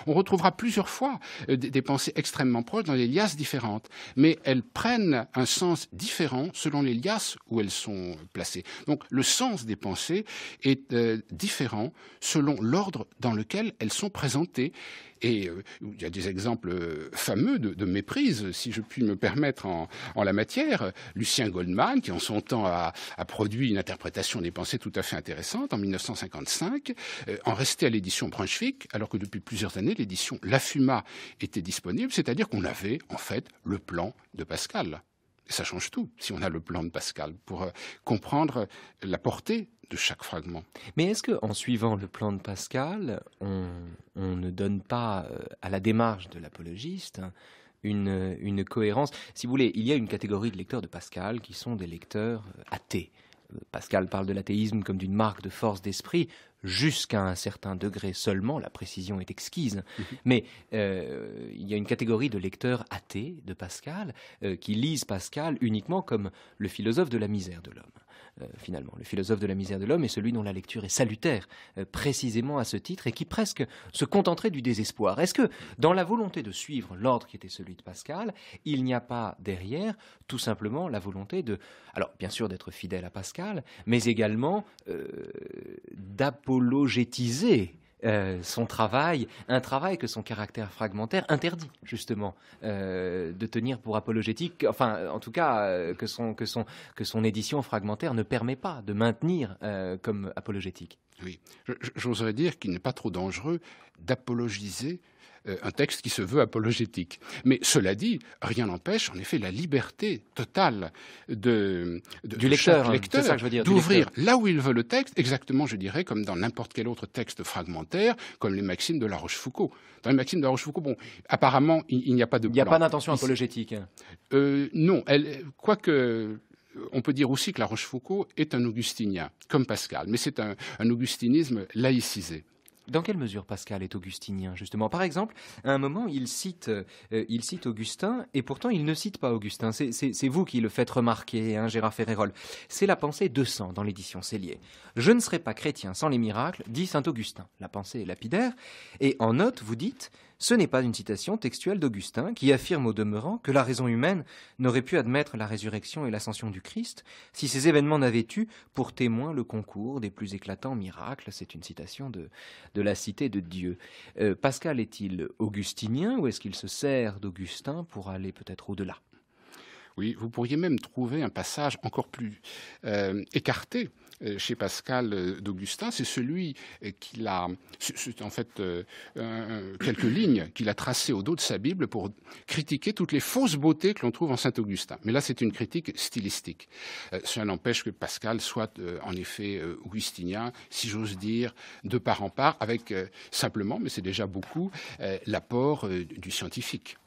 On retrouvera plusieurs fois euh, des pensées extrêmement proches dans des liasses différentes, mais elles prennent un sens différent selon les liasses où elles sont placées. Donc le sens des pensées est euh, différent selon l'ordre dans lequel elles sont présentées et euh, il y a des exemples euh, fameux de, méprise, si je puis me permettre, en, la matière. Lucien Goldman, qui en son temps a, produit une interprétation des pensées tout à fait intéressante en 1955, euh, en restait à l'édition Brunswick, alors que depuis plusieurs années, l'édition La Fuma était disponible, c'est-à-dire qu'on avait en fait le plan de Pascal. Et ça change tout, si on a le plan de Pascal, pour euh, comprendre la portée de chaque fragment. Mais est-ce qu'en suivant le plan de Pascal, on, ne donne pas euh, à la démarche de l'apologiste hein, une, une, cohérence Si vous voulez, il y a une catégorie de lecteurs de Pascal qui sont des lecteurs euh, athées. Pascal parle de l'athéisme comme d'une marque de force d'esprit jusqu'à un certain degré seulement, la précision est exquise, mhm. mais euh, il y a une catégorie de lecteurs athées de Pascal euh, qui lisent Pascal uniquement comme le philosophe de la misère de l'homme. Euh, finalement. Le philosophe de la misère de l'homme est celui dont la lecture est salutaire, euh, précisément à ce titre, et qui presque se contenterait du désespoir. Est-ce que, dans la volonté de suivre l'ordre qui était celui de Pascal, il n'y a pas derrière tout simplement la volonté de, alors bien sûr d'être fidèle à Pascal, mais également euh, d'apologétiser euh, son travail, un travail que son caractère fragmentaire interdit justement euh, de tenir pour apologétique, enfin en tout cas euh, que, son, que son édition fragmentaire ne permet pas de maintenir comme apologétique. Oui, j'oserais dire qu'il n'est pas trop dangereux d'apologiser euh, un texte qui se veut apologétique. Mais cela dit, rien n'empêche en effet la liberté totale du lecteur, d'ouvrir là où il veut le texte, exactement, je dirais, comme dans n'importe quel autre texte fragmentaire, comme les maximes de La Rochefoucauld. Dans les maximes de La Rochefoucauld, bon, apparemment, il, n'y a pas de. Il n'y a pas d'intention apologétique. Euh, non, quoique on peut dire aussi que La Rochefoucauld est un augustinien, comme Pascal, mais c'est un augustinisme laïcisé. Dans quelle mesure Pascal est augustinien, justement Par exemple, à un moment, il cite, euh, il cite Augustin, et pourtant il ne cite pas Augustin. C'est vous qui le faites remarquer, hein, Gérard Ferrérol. C'est la pensée 200 dans l'édition Cellier. Je ne serai pas chrétien sans les miracles, dit saint Augustin. La pensée est lapidaire. Et en note, vous dites ce n'est pas une citation textuelle d'Augustin qui affirme au demeurant que la raison humaine n'aurait pu admettre la résurrection et l'ascension du Christ si ces événements n'avaient eu pour témoin le concours des plus éclatants miracles. C'est une citation de, la Cité de Dieu. Euh, Pascal est-il augustinien ou est-ce qu'il se sert d'Augustin pour aller peut-être au-delà oui, vous pourriez même trouver un passage encore plus euh, écarté euh, chez Pascal euh, d'Augustin, c'est celui euh, qui a, c'est en fait quelques lignes qu'il a tracées au dos de sa Bible pour critiquer toutes les fausses beautés que l'on trouve en saint Augustin. Mais là, c'est une critique stylistique. cela n'empêche que Pascal soit en effet augustinien, si j'ose dire, de part en part, avec simplement, mais c'est déjà beaucoup, l'apport du scientifique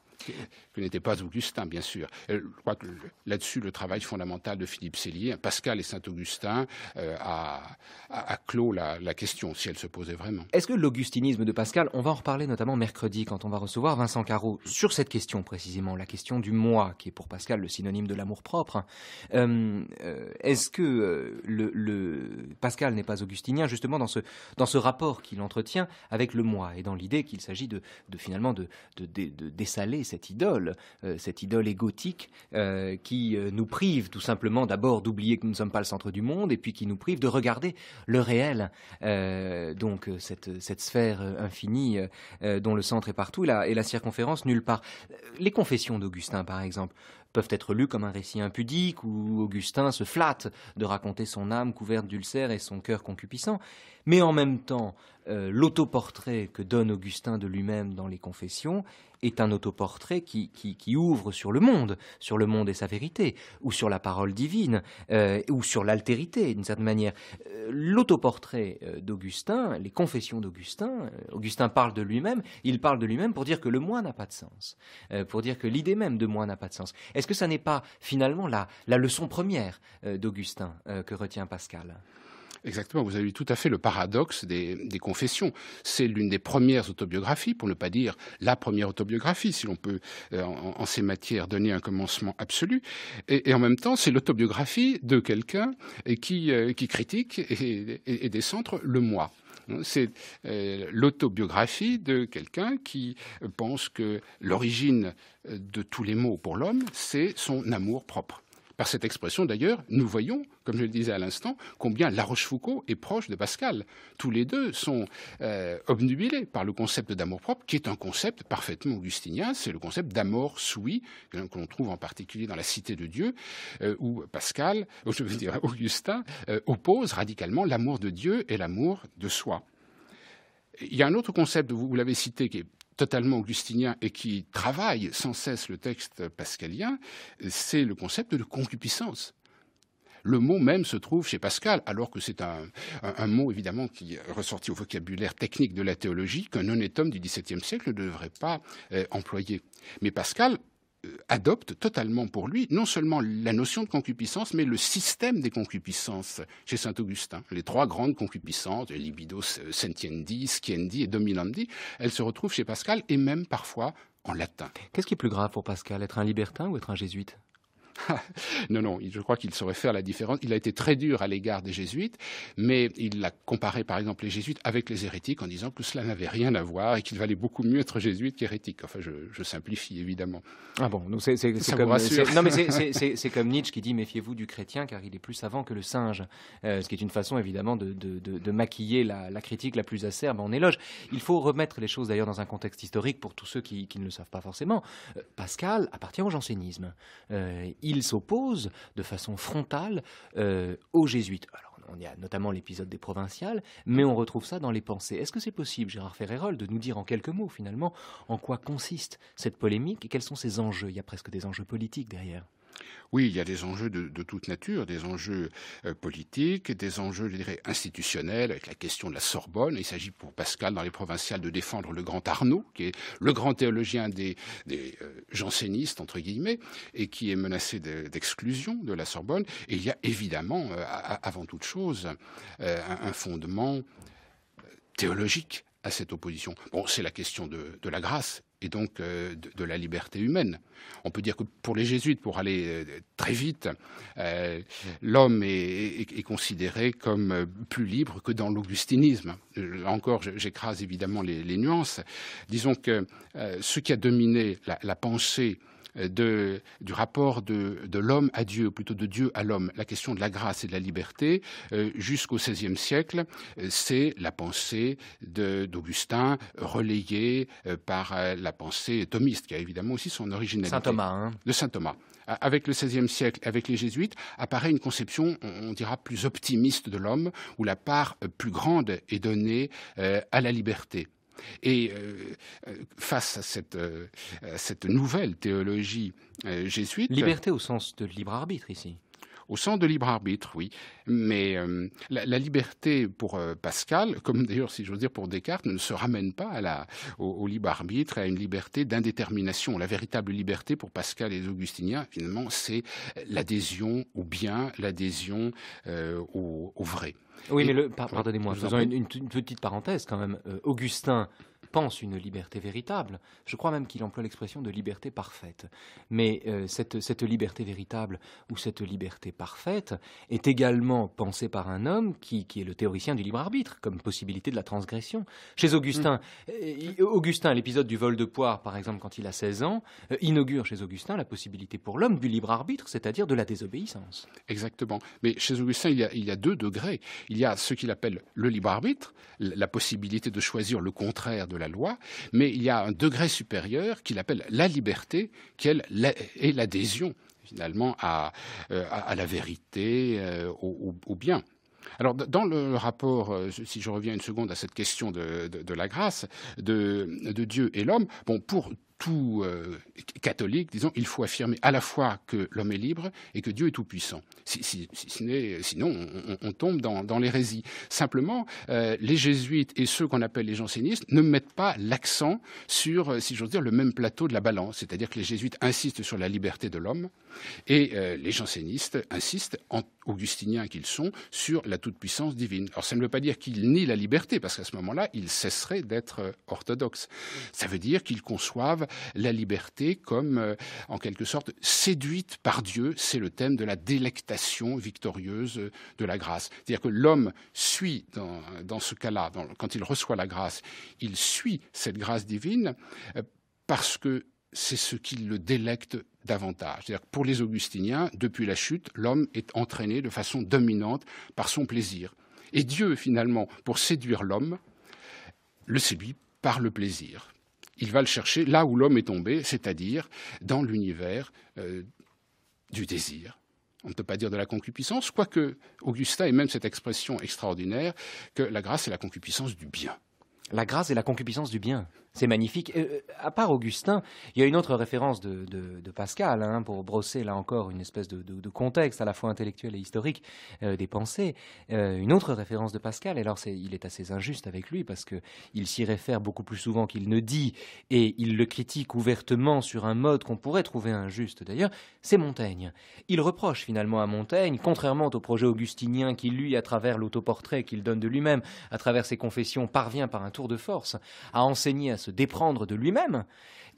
que n'était pas Augustin, bien sûr. Euh, je crois que là-dessus, le travail fondamental de Philippe Sellier, Pascal et Saint-Augustin, euh, a, clos la, question, si elle se posait vraiment. Est-ce que l'augustinisme de Pascal, on va en reparler notamment mercredi quand on va recevoir Vincent Carreau, sur cette question précisément, la question du moi, qui est pour Pascal le synonyme de l'amour-propre. Euh, est-ce que Pascal n'est pas augustinien, justement, dans ce, dans ce rapport qu'il entretient avec le moi, et dans l'idée qu'il s'agit de, finalement de, de, dessaler cette idole, euh, cette idole égotique euh, qui euh, nous prive tout simplement d'abord d'oublier que nous ne sommes pas le centre du monde et puis qui nous prive de regarder le réel, donc cette, sphère infinie dont le centre est partout et la, circonférence nulle part. Les confessions d'Augustin, par exemple, peuvent être lues comme un récit impudique où Augustin se flatte de raconter son âme couverte d'ulcères et son cœur concupiscent. Mais en même temps, euh, l'autoportrait que donne Augustin de lui-même dans les Confessions est un autoportrait qui, ouvre sur le monde, sur le monde et sa vérité, ou sur la parole divine, euh, ou sur l'altérité, d'une certaine manière. Euh, l'autoportrait d'Augustin, les Confessions d'Augustin, Augustin parle de lui-même, il parle de lui-même pour dire que le moi n'a pas de sens, pour dire que l'idée même de moi n'a pas de sens. Est-ce que ça n'est pas finalement la leçon première d'Augustin que retient Pascal Exactement, vous avez tout à fait le paradoxe des, confessions. C'est l'une des premières autobiographies, pour ne pas dire la première autobiographie, si l'on peut euh, en, ces matières donner un commencement absolu. Et, en même temps, c'est l'autobiographie de quelqu'un qui, euh, qui critique et, et, décentre le moi. C'est euh, l'autobiographie de quelqu'un qui pense que l'origine de tous les maux pour l'homme, c'est son amour propre. Par cette expression, d'ailleurs, nous voyons, comme je le disais à l'instant, combien La Rochefoucauld est proche de Pascal. Tous les deux sont euh, obnubilés par le concept d'amour-propre, qui est un concept parfaitement augustinien. C'est le concept d'amour soui, que l'on trouve en particulier dans La Cité de Dieu, euh, où Pascal, je veux dire Augustin, euh, oppose radicalement l'amour de Dieu et l'amour de soi. Il y a un autre concept, vous l'avez cité, qui est totalement augustinien et qui travaille sans cesse le texte pascalien, c'est le concept de concupiscence. Le mot même se trouve chez Pascal, alors que c'est un, mot évidemment qui ressortit au vocabulaire technique de la théologie qu'un honnête homme du XVIIe siècle ne devrait pas euh, employer. Mais Pascal euh, adopte totalement pour lui non seulement la notion de concupiscence, mais le système des concupiscences chez saint Augustin. Les trois grandes concupiscences, libido euh, sentiendi, Skiendi et dominandi, elles se retrouvent chez Pascal et même parfois en latin. Qu'est-ce qui est plus grave pour Pascal, être un libertin ou être un jésuite non, non, je crois qu'il saurait faire la différence. Il a été très dur à l'égard des jésuites, mais il a comparé par exemple les jésuites avec les hérétiques en disant que cela n'avait rien à voir et qu'il valait beaucoup mieux être jésuite qu'hérétique. Enfin, je, simplifie évidemment. Ah bon, c'est comme, comme Nietzsche qui dit méfiez-vous du chrétien car il est plus savant que le singe, euh, ce qui est une façon évidemment de, maquiller la, critique la plus acerbe en éloge. Il faut remettre les choses d'ailleurs dans un contexte historique pour tous ceux qui, ne le savent pas forcément. Euh, Pascal appartient au jansénisme. Euh, il s'oppose de façon frontale euh, aux jésuites. on y a notamment l'épisode des provinciales, mais on retrouve ça dans les pensées. Est-ce que c'est possible, Gérard Ferrérol, de nous dire en quelques mots finalement en quoi consiste cette polémique et quels sont ses enjeux Il y a presque des enjeux politiques derrière. Oui, il y a des enjeux de, toute nature, des enjeux euh, politiques, des enjeux, institutionnels, avec la question de la Sorbonne. Il s'agit pour Pascal, dans les provinciales, de défendre le grand Arnaud, qui est le grand théologien des, euh, jansénistes, entre guillemets, et qui est menacé d'exclusion de, la Sorbonne. Et il y a évidemment, euh, avant toute chose, un, fondement théologique à cette opposition. Bon, c'est la question de la grâce, et donc euh, de, la liberté humaine. On peut dire que pour les jésuites, pour aller euh, très vite, euh, l'homme est, considéré comme plus libre que dans l'augustinisme. Là encore, j'écrase évidemment les, nuances. Disons que ce qui a dominé la, la pensée de, du rapport de, l'homme à Dieu, plutôt de Dieu à l'homme, la question de la grâce et de la liberté, euh, jusqu'au XVIe siècle, euh, c'est la pensée d'Augustin, relayée euh, par la pensée thomiste, qui a évidemment aussi son originalité. Saint Thomas. De hein. Saint Thomas avec le XVIe siècle, avec les jésuites, apparaît une conception, on dira, plus optimiste de l'homme, où la part plus grande est donnée à la liberté. Et euh, euh, face à cette, euh, à cette nouvelle théologie jésuite... Liberté au sens de libre arbitre ici au sens de libre arbitre, oui. Mais euh, la, liberté pour euh, Pascal, comme d'ailleurs si je veux dire pour Descartes, ne se ramène pas à la, au, libre arbitre, à une liberté d'indétermination. La véritable liberté pour Pascal et les Augustiniens, finalement, c'est l'adhésion au bien, l'adhésion euh, au, vrai. Oui, mais pardonnez-moi, faisons une, petite parenthèse quand même. Augustin pense une liberté véritable. Je crois même qu'il emploie l'expression de liberté parfaite. Mais euh, cette, liberté véritable ou cette liberté parfaite est également pensée par un homme qui, est le théoricien du libre arbitre, comme possibilité de la transgression. Chez Augustin, mm. euh, Augustin, l'épisode du vol de poire, par exemple, quand il a 16 ans, euh, inaugure chez Augustin la possibilité pour l'homme du libre arbitre, c'est-à-dire de la désobéissance. Exactement. Mais chez Augustin, il il y a deux degrés. Il y a ce qu'il appelle le libre arbitre, la possibilité de choisir le contraire de la loi, mais il y a un degré supérieur qu'il appelle la liberté, qui est l'adhésion finalement à, euh, la vérité, euh, au, bien. Alors, dans le rapport, euh, si je reviens une seconde à cette question de, la grâce de, de Dieu et l'homme, bon, pour tout euh, catholique, disons, il faut affirmer à la fois que l'homme est libre et que Dieu est tout-puissant. sinon, on, tombe dans, dans l'hérésie. Simplement, euh, les jésuites et ceux qu'on appelle les jansénistes ne mettent pas l'accent sur, euh, si j'ose dire, le même plateau de la balance. C'est-à-dire que les jésuites insistent sur la liberté de l'homme et les jansénistes insistent, en augustiniens qu'ils sont, sur la toute-puissance divine. Alors, ça ne veut pas dire qu'ils nient la liberté, parce qu'à ce moment-là, ils cesseraient d'être orthodoxes. Ça veut dire qu'ils conçoivent la liberté comme, euh, en quelque sorte, séduite par Dieu. C'est le thème de la délectation victorieuse de la grâce. C'est-à-dire que l'homme suit, dans, ce cas-là, quand il reçoit la grâce, il suit cette grâce divine euh, parce que c'est ce qui le délecte davantage. C'est-à-dire que pour les augustiniens, depuis la chute, l'homme est entraîné de façon dominante par son plaisir. Et Dieu, finalement, pour séduire l'homme, le séduit par le plaisir il va le chercher là où l'homme est tombé, c'est-à-dire dans l'univers euh, du désir. On ne peut pas dire de la concupiscence, quoique Augustin ait même cette expression extraordinaire que la grâce est la concupiscence du bien. La grâce est la concupiscence du bien. C'est magnifique. Euh, euh, à part Augustin, il y a une autre référence de, Pascal, hein, pour brosser là encore une espèce de, contexte à la fois intellectuel et historique euh, des pensées. une autre référence de Pascal, et alors il est assez injuste avec lui parce qu'il s'y réfère beaucoup plus souvent qu'il ne dit, et il le critique ouvertement sur un mode qu'on pourrait trouver injuste d'ailleurs, c'est Montaigne. Il reproche finalement à Montaigne, contrairement au projet augustinien qui, lui, à travers l'autoportrait qu'il donne de lui-même, à travers ses confessions, parvient par un tour de force à enseigner à se déprendre de lui-même.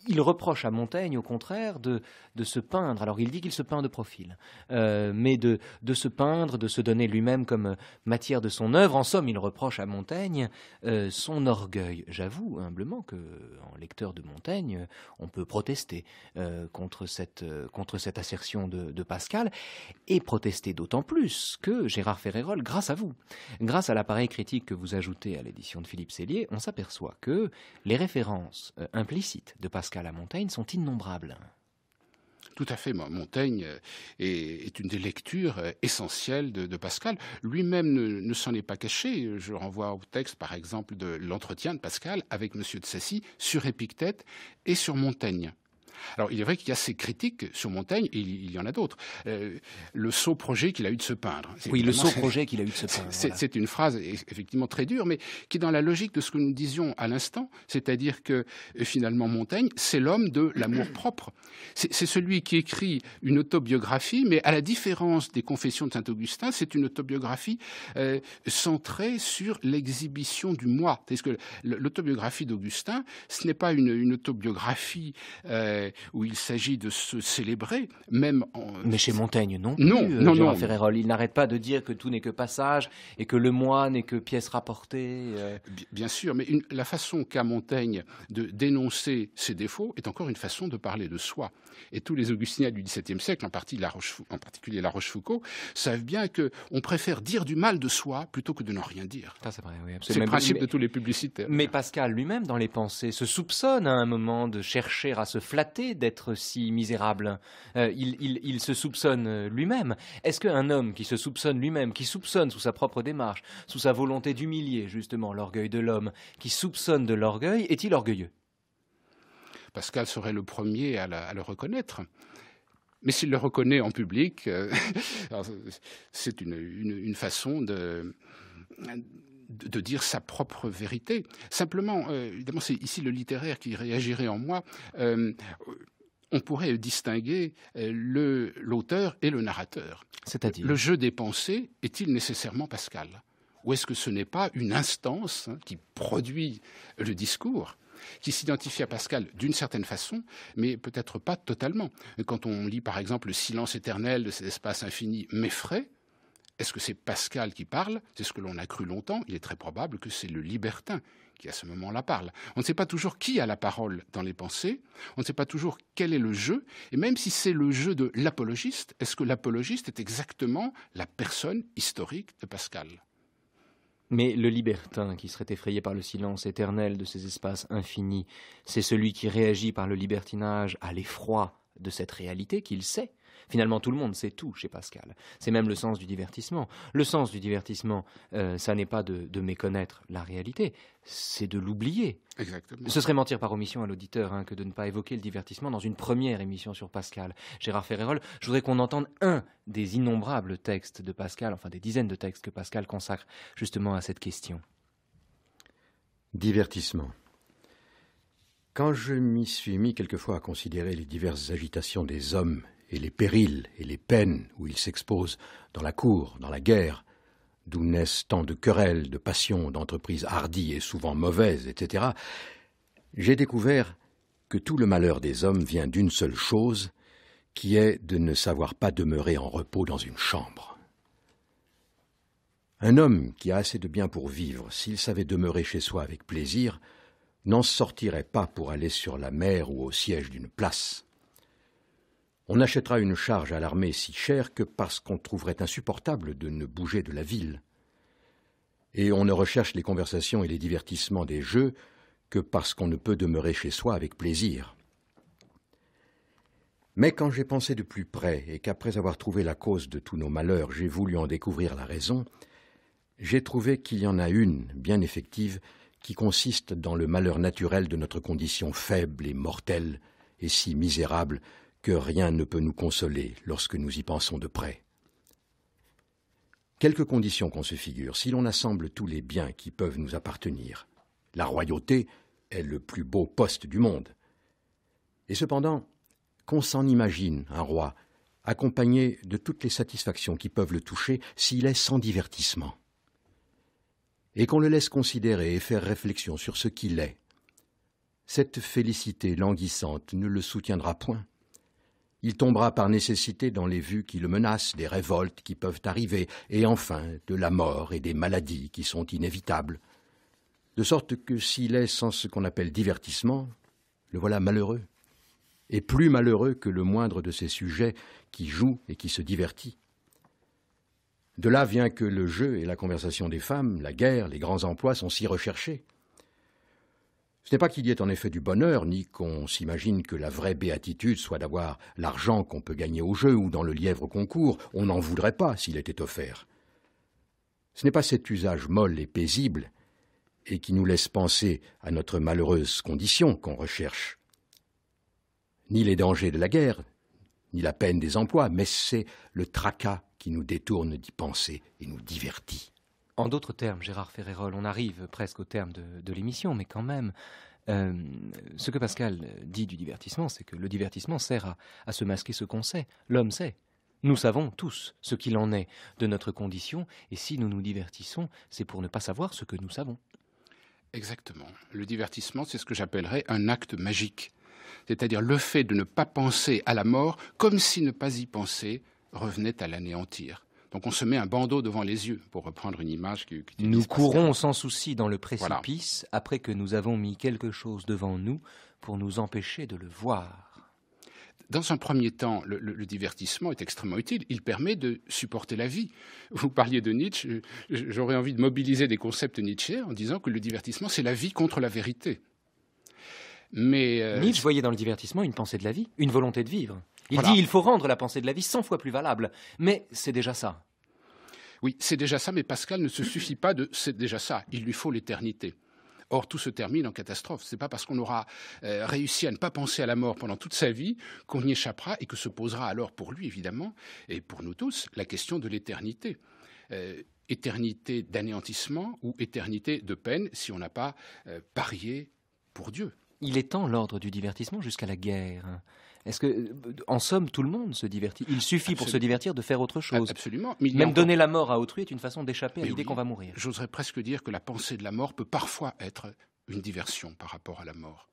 Il reproche à Montaigne, au contraire, de, de se peindre. Alors il dit qu'il se peint de profil, euh, mais de, de se peindre, de se donner lui-même comme matière de son œuvre. En somme, il reproche à Montaigne euh, son orgueil. J'avoue humblement que, en lecteur de Montaigne, on peut protester euh, contre, cette, contre cette assertion de, Pascal, et protester d'autant plus que Gérard Ferrérol, grâce à vous, grâce à l'appareil critique que vous ajoutez à l'édition de Philippe Sellier, on s'aperçoit que les références références euh, implicites de Pascal à Montaigne sont innombrables. Tout à fait. Montaigne euh, est, une des lectures euh, essentielles de, Pascal. Lui-même ne, s'en est pas caché. Je renvoie au texte, par exemple, de l'entretien de Pascal avec M. de Sassy sur Épictète et sur Montaigne. Alors il est vrai qu'il y a ces critiques sur Montaigne, et il y en a d'autres. Euh, le saut projet qu'il a eu de se peindre. Oui, le saut projet qu'il a eu de se peindre. C'est une phrase effectivement très dure, mais qui est dans la logique de ce que nous disions à l'instant, c'est-à-dire que euh, finalement Montaigne, c'est l'homme de l'amour propre. C'est celui qui écrit une autobiographie, mais à la différence des Confessions de Saint-Augustin, c'est une autobiographie euh, centrée sur l'exhibition du moi. Parce que l'autobiographie d'Augustin, ce n'est pas une, autobiographie où il s'agit de se célébrer, même en... Mais chez Montaigne, non Non, euh, non, non. il n'arrête pas de dire que tout n'est que passage et que le moi n'est que pièce rapportée. Euh. Bien sûr, mais la façon qu'a Montaigne de dénoncer ses défauts est encore une façon de parler de soi. Et tous les Augustiniens du XVIIe siècle, en, partie la en particulier La Rochefoucauld, savent bien qu'on préfère dire du mal de soi plutôt que de n'en rien dire. c'est le principe de tous les publicitaires. Mais Pascal lui-même, dans les pensées, se soupçonne à un moment de chercher à se flatter d'être si misérable. Euh, il, se soupçonne euh, lui-même. Est-ce qu'un homme qui se soupçonne lui-même, qui soupçonne sous sa propre démarche, sous sa volonté d'humilier justement l'orgueil de l'homme, qui soupçonne de l'orgueil, est-il orgueilleux Pascal serait le premier à, le reconnaître. Mais s'il le reconnaît en public, euh, c'est une, façon de, de dire sa propre vérité. Simplement, euh, évidemment, c'est ici le littéraire qui réagirait en moi. Euh, on pourrait distinguer euh, l'auteur et le narrateur. C'est-à-dire Le jeu des pensées est-il nécessairement Pascal Ou est-ce que ce n'est pas une instance hein, qui produit le discours qui s'identifie à Pascal d'une certaine façon, mais peut-être pas totalement. Quand on lit par exemple Le silence éternel de cet espace infini m'effraie, est-ce que c'est Pascal qui parle C'est ce que l'on a cru longtemps. Il est très probable que c'est le libertin qui à ce moment-là parle. On ne sait pas toujours qui a la parole dans les pensées, on ne sait pas toujours quel est le jeu, et même si c'est le jeu de l'apologiste, est-ce que l'apologiste est exactement la personne historique de Pascal mais le libertin qui serait effrayé par le silence éternel de ces espaces infinis, c'est celui qui réagit par le libertinage à l'effroi de cette réalité qu'il sait, Finalement, tout le monde sait tout chez Pascal. C'est même le sens du divertissement. Le sens du divertissement, euh, ça n'est pas de, méconnaître la réalité, c'est de l'oublier. Exactement. Ce serait mentir par omission à l'auditeur hein, que de ne pas évoquer le divertissement dans une première émission sur Pascal. Gérard Ferrerol, je voudrais qu'on entende un des innombrables textes de Pascal, enfin des dizaines de textes que Pascal consacre justement à cette question. Divertissement. Quand je m'y suis mis quelquefois à considérer les diverses agitations des hommes et les périls et les peines où il s'expose dans la cour, dans la guerre, d'où naissent tant de querelles, de passions, d'entreprises hardies et souvent mauvaises, etc., j'ai découvert que tout le malheur des hommes vient d'une seule chose, qui est de ne savoir pas demeurer en repos dans une chambre. Un homme qui a assez de bien pour vivre, s'il savait demeurer chez soi avec plaisir, n'en sortirait pas pour aller sur la mer ou au siège d'une place. On achètera une charge à l'armée si chère que parce qu'on trouverait insupportable de ne bouger de la ville. Et on ne recherche les conversations et les divertissements des jeux que parce qu'on ne peut demeurer chez soi avec plaisir. Mais quand j'ai pensé de plus près et qu'après avoir trouvé la cause de tous nos malheurs, j'ai voulu en découvrir la raison, j'ai trouvé qu'il y en a une, bien effective, qui consiste dans le malheur naturel de notre condition faible et mortelle et si misérable que rien ne peut nous consoler lorsque nous y pensons de près. Quelques conditions qu'on se figure, si l'on assemble tous les biens qui peuvent nous appartenir. La royauté est le plus beau poste du monde. Et cependant, qu'on s'en imagine un roi, accompagné de toutes les satisfactions qui peuvent le toucher s'il est sans divertissement. Et qu'on le laisse considérer et faire réflexion sur ce qu'il est. Cette félicité languissante ne le soutiendra point. Il tombera par nécessité dans les vues qui le menacent, des révoltes qui peuvent arriver, et enfin de la mort et des maladies qui sont inévitables. De sorte que s'il est sans ce qu'on appelle divertissement, le voilà malheureux, et plus malheureux que le moindre de ses sujets qui joue et qui se divertit. De là vient que le jeu et la conversation des femmes, la guerre, les grands emplois sont si recherchés. Ce n'est pas qu'il y ait en effet du bonheur, ni qu'on s'imagine que la vraie béatitude soit d'avoir l'argent qu'on peut gagner au jeu ou dans le lièvre concours, on n'en voudrait pas s'il était offert. Ce n'est pas cet usage molle et paisible, et qui nous laisse penser à notre malheureuse condition qu'on recherche. Ni les dangers de la guerre, ni la peine des emplois, mais c'est le tracas qui nous détourne d'y penser et nous divertit. En d'autres termes, Gérard Ferrérol, on arrive presque au terme de, l'émission, mais quand même, euh, ce que Pascal dit du divertissement, c'est que le divertissement sert à, à se masquer ce qu'on sait. L'homme sait. Nous savons tous ce qu'il en est de notre condition, et si nous nous divertissons, c'est pour ne pas savoir ce que nous savons. Exactement. Le divertissement, c'est ce que j'appellerais un acte magique. C'est-à-dire le fait de ne pas penser à la mort comme si ne pas y penser revenait à l'anéantir. Donc on se met un bandeau devant les yeux, pour reprendre une image qui... qui nous courons sans souci dans le précipice après que nous avons mis quelque chose devant nous pour nous empêcher de le voir. Dans un premier temps, le, divertissement est extrêmement utile. Il permet de supporter la vie. Vous parliez de Nietzsche. J'aurais envie de mobiliser des concepts Nietzsche en disant que le divertissement, c'est la vie contre la vérité. Mais euh, Nietzsche voyait dans le divertissement une pensée de la vie, une volonté de vivre. Il dit il faut rendre la pensée de la vie 100 fois plus valable. Mais c'est déjà ça. Oui, c'est déjà ça, mais Pascal ne se suffit pas de c'est déjà ça. Il lui faut l'éternité. Or, tout se termine en catastrophe. Ce n'est pas parce qu'on aura euh, réussi à ne pas penser à la mort pendant toute sa vie qu'on y échappera et que se posera alors pour lui, évidemment, et pour nous tous, la question de l'éternité. Euh, éternité d'anéantissement ou éternité de peine si on n'a pas euh, parié pour Dieu. Il étend l'ordre du divertissement jusqu'à la guerre. Est-ce que, euh, en somme, tout le monde se divertit Il suffit pour se divertir de faire autre chose. Absolument. Même donner la mort à autrui est une façon d'échapper à l'idée qu'on va mourir. J'oserais presque dire que la pensée de la mort peut parfois être une diversion par rapport à la mort.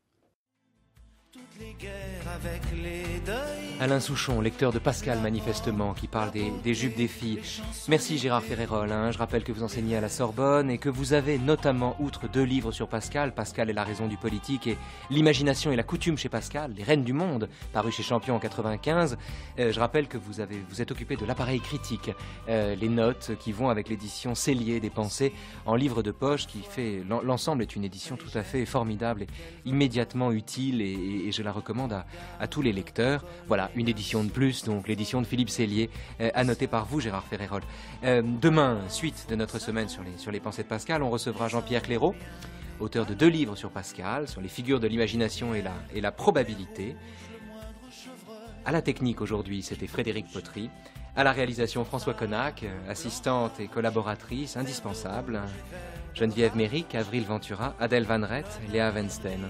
Alain Souchon, lecteur de Pascal manifestement, qui parle des, jupes des filles. Merci Gérard Ferrérol. Hein. Je rappelle que vous enseignez à la Sorbonne et que vous avez notamment, outre deux livres sur Pascal, Pascal et la raison du politique et L'imagination et la coutume chez Pascal, Les reines du monde, paru chez Champion en 95. Euh, je rappelle que vous êtes occupé de l'appareil critique, euh, les notes qui vont avec l'édition Cellier des pensées en livre de poche qui fait l'ensemble est une édition tout à fait formidable et immédiatement utile et je la recommande à, tous les lecteurs. Voilà, une édition de plus, donc l'édition de Philippe Sellier, annotée euh, par vous, Gérard Ferrérol. Euh, demain, suite de notre semaine sur les, sur les pensées de Pascal, on recevra Jean-Pierre Clairaut, auteur de deux livres sur Pascal, sur les figures de l'imagination et la, et la probabilité. À la technique aujourd'hui, c'était Frédéric Potry. À la réalisation, François Connac, assistante et collaboratrice indispensable. Geneviève Méric, Avril Ventura, Adèle Van Léa Vensten.